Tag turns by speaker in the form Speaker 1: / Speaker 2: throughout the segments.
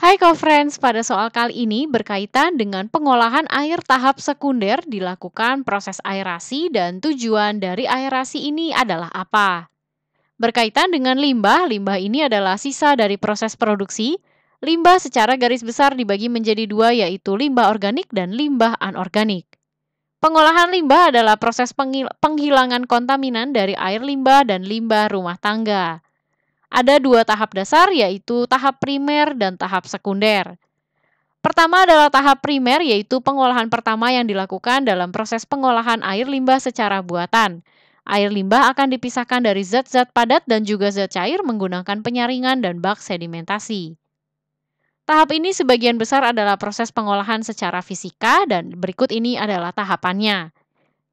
Speaker 1: Hai co-friends, pada soal kali ini berkaitan dengan pengolahan air tahap sekunder dilakukan proses aerasi dan tujuan dari aerasi ini adalah apa? Berkaitan dengan limbah, limbah ini adalah sisa dari proses produksi. Limbah secara garis besar dibagi menjadi dua yaitu limbah organik dan limbah anorganik. Pengolahan limbah adalah proses penghilangan kontaminan dari air limbah dan limbah rumah tangga. Ada dua tahap dasar yaitu tahap primer dan tahap sekunder. Pertama adalah tahap primer yaitu pengolahan pertama yang dilakukan dalam proses pengolahan air limbah secara buatan. Air limbah akan dipisahkan dari zat-zat padat dan juga zat cair menggunakan penyaringan dan bak sedimentasi. Tahap ini sebagian besar adalah proses pengolahan secara fisika dan berikut ini adalah tahapannya.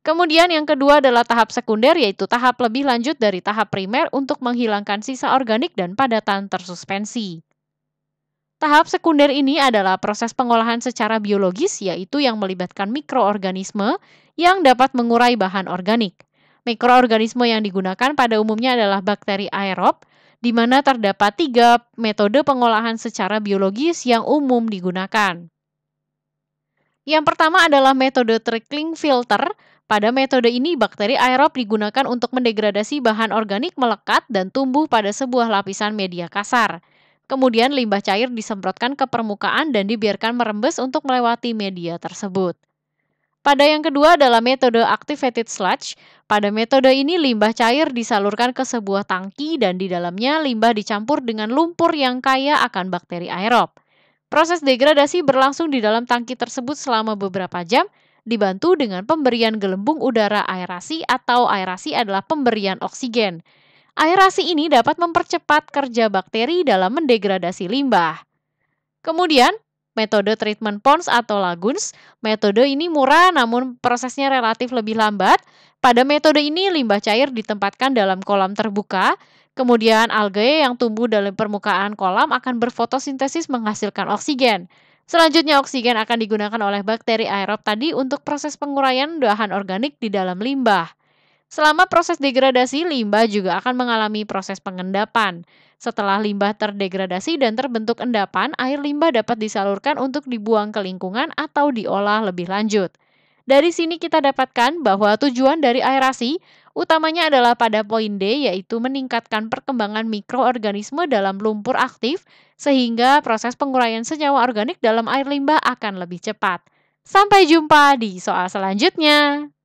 Speaker 1: Kemudian yang kedua adalah tahap sekunder yaitu tahap lebih lanjut dari tahap primer untuk menghilangkan sisa organik dan padatan tersuspensi. Tahap sekunder ini adalah proses pengolahan secara biologis yaitu yang melibatkan mikroorganisme yang dapat mengurai bahan organik. Mikroorganisme yang digunakan pada umumnya adalah bakteri aerob, di mana terdapat tiga metode pengolahan secara biologis yang umum digunakan. Yang pertama adalah metode trickling filter, pada metode ini, bakteri aerob digunakan untuk mendegradasi bahan organik melekat dan tumbuh pada sebuah lapisan media kasar. Kemudian limbah cair disemprotkan ke permukaan dan dibiarkan merembes untuk melewati media tersebut. Pada yang kedua adalah metode activated sludge. Pada metode ini limbah cair disalurkan ke sebuah tangki dan di dalamnya limbah dicampur dengan lumpur yang kaya akan bakteri aerob. Proses degradasi berlangsung di dalam tangki tersebut selama beberapa jam dibantu dengan pemberian gelembung udara aerasi atau aerasi adalah pemberian oksigen. Aerasi ini dapat mempercepat kerja bakteri dalam mendegradasi limbah. Kemudian, metode treatment ponds atau LAGUNS, metode ini murah namun prosesnya relatif lebih lambat. Pada metode ini, limbah cair ditempatkan dalam kolam terbuka, kemudian algae yang tumbuh dalam permukaan kolam akan berfotosintesis menghasilkan oksigen. Selanjutnya oksigen akan digunakan oleh bakteri aerob tadi untuk proses penguraian bahan organik di dalam limbah. Selama proses degradasi, limbah juga akan mengalami proses pengendapan. Setelah limbah terdegradasi dan terbentuk endapan, air limbah dapat disalurkan untuk dibuang ke lingkungan atau diolah lebih lanjut. Dari sini kita dapatkan bahwa tujuan dari aerasi Utamanya adalah pada poin D yaitu meningkatkan perkembangan mikroorganisme dalam lumpur aktif sehingga proses penguraian senyawa organik dalam air limbah akan lebih cepat. Sampai jumpa di soal selanjutnya.